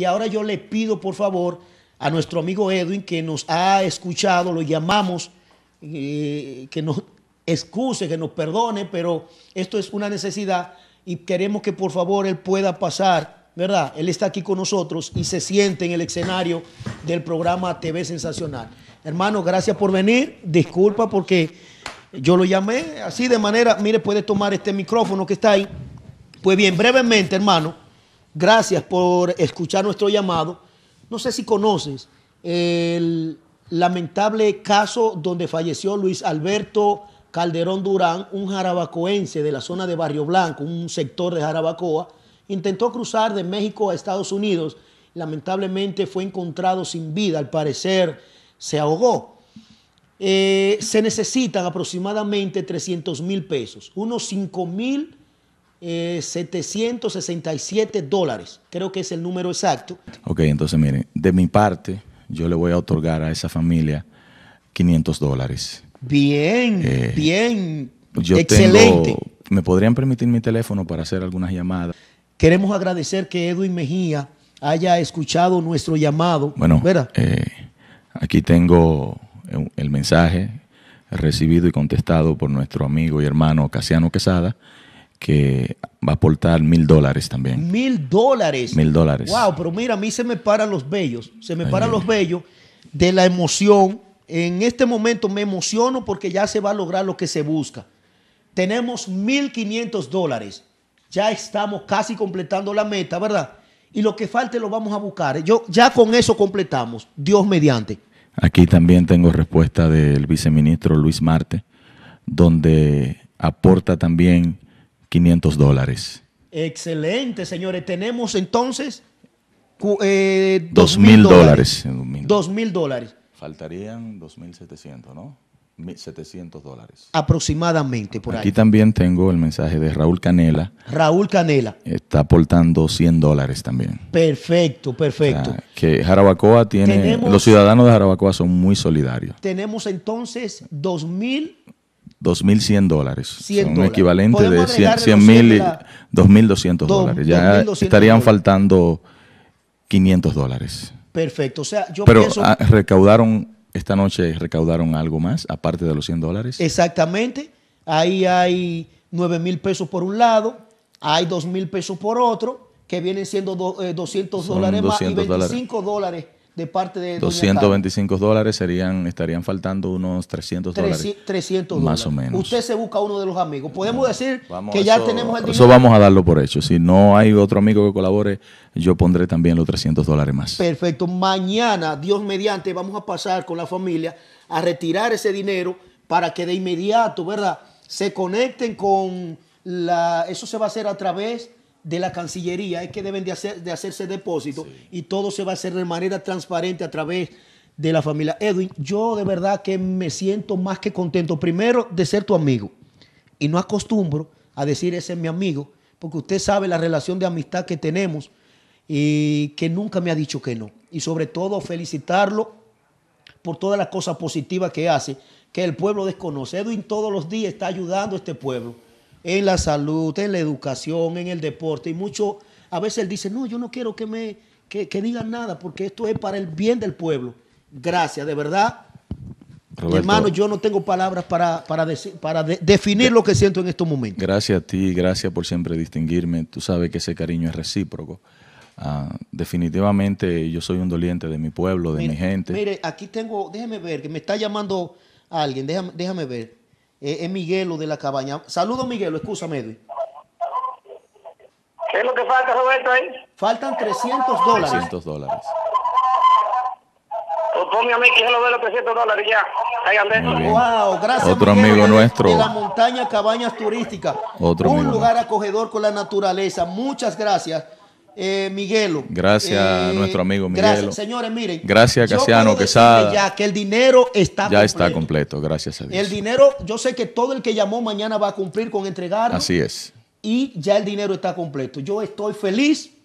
Y ahora yo le pido, por favor, a nuestro amigo Edwin, que nos ha escuchado, lo llamamos, eh, que nos excuse, que nos perdone, pero esto es una necesidad y queremos que por favor él pueda pasar, ¿verdad? Él está aquí con nosotros y se siente en el escenario del programa TV Sensacional. Hermano, gracias por venir. Disculpa porque yo lo llamé así de manera, mire, puede tomar este micrófono que está ahí. Pues bien, brevemente, hermano. Gracias por escuchar nuestro llamado. No sé si conoces el lamentable caso donde falleció Luis Alberto Calderón Durán, un jarabacoense de la zona de Barrio Blanco, un sector de Jarabacoa. Intentó cruzar de México a Estados Unidos. Lamentablemente fue encontrado sin vida. Al parecer se ahogó. Eh, se necesitan aproximadamente 300 mil pesos, unos 5 mil eh, 767 dólares. Creo que es el número exacto. Ok, entonces miren, de mi parte, yo le voy a otorgar a esa familia 500 dólares. Bien, eh, bien. Excelente. ¿Me podrían permitir mi teléfono para hacer algunas llamadas? Queremos agradecer que Edwin Mejía haya escuchado nuestro llamado. Bueno, eh, aquí tengo el mensaje recibido y contestado por nuestro amigo y hermano Casiano Quesada que va a aportar mil dólares también. Mil dólares. Mil dólares. Wow, pero mira, a mí se me paran los bellos. Se me paran los bellos de la emoción. En este momento me emociono porque ya se va a lograr lo que se busca. Tenemos mil quinientos dólares. Ya estamos casi completando la meta, ¿verdad? Y lo que falte lo vamos a buscar. Yo, ya con eso completamos. Dios mediante. Aquí también tengo respuesta del viceministro Luis Marte, donde aporta también 500 dólares. Excelente, señores. Tenemos entonces eh, 2 mil dólares. 2 eh, mil dólares. Faltarían 2.700, ¿no? 1.700 dólares. Aproximadamente, por Aquí ahí. también tengo el mensaje de Raúl Canela. Raúl Canela. Está aportando 100 dólares también. Perfecto, perfecto. que Jarabacoa tiene... los ciudadanos de Jarabacoa son muy solidarios. Tenemos entonces 2.000 2.100 dólares. son un equivalente de 100 mil 2.200 dólares. Ya estarían faltando 500 dólares. Perfecto. O sea, yo Pero ah, recaudaron, esta noche recaudaron algo más, aparte de los 100 dólares. Exactamente. Ahí hay 9000 mil pesos por un lado, hay 2000 mil pesos por otro, que vienen siendo 200 eh, dólares 200 más y 25 dólares, dólares de parte de... 225 dólares serían, estarían faltando unos 300 dólares. 300 Más o menos. Usted se busca uno de los amigos. Podemos decir que ya tenemos el Eso vamos a darlo por hecho. Si no hay otro amigo que colabore, yo pondré también los 300 dólares más. Perfecto. Mañana, Dios mediante, vamos a pasar con la familia a retirar ese dinero para que de inmediato, ¿verdad? Se conecten con la... Eso se va a hacer a través de la Cancillería es que deben de, hacerse depósitos y todo se va a hacer de manera transparente a través de la familia. Edwin, yo de verdad que me siento más que contento, primero, de ser tu amigo. Y no acostumbro a decir ese es mi amigo, porque usted sabe la relación de amistad que tenemos y que nunca me ha dicho que no. Y sobre todo felicitarlo por todas las cosas positivas que hace, que el pueblo desconoce. Edwin todos los días está ayudando a este pueblo en la salud, en la educación, en el deporte. Y mucho, a veces él dice, no, yo no quiero que me digan nada, porque esto es para el bien del pueblo. Gracias, de verdad. hermano, yo no tengo palabras para, decir, para definir lo que siento en estos momentos. Gracias a ti, gracias por siempre distinguirme. Tú sabes que ese cariño es recíproco. Ah, definitivamente yo soy un doliente de mi pueblo, de mi gente. Mire, aquí tengo, déjeme ver, que me está llamando alguien, déjame, déjame ver. Eh, es Miguelo de la Cabaña. Saludos, Miguelo, escúchame, ¿Qué es lo que falta, Roberto, ahí? Faltan 300 dólares. 300 dólares. Pues ponme a mí que lo veo los 300 dólares ya. Ahí Wow, gracias. Otro amigo nuestro. De la montaña Cabañas Turísticas. Un lugar acogedor con la naturaleza. Muchas gracias eh, Miguelo. Gracias a eh, nuestro amigo Miguelo. Gracias, señores, miren. Gracias a Casiano sabe Ya que el dinero está Ya está completo, gracias a Dios. El dinero, yo sé que todo el que llamó mañana va a cumplir con entregar. Así es. Y ya el dinero está completo. Yo estoy feliz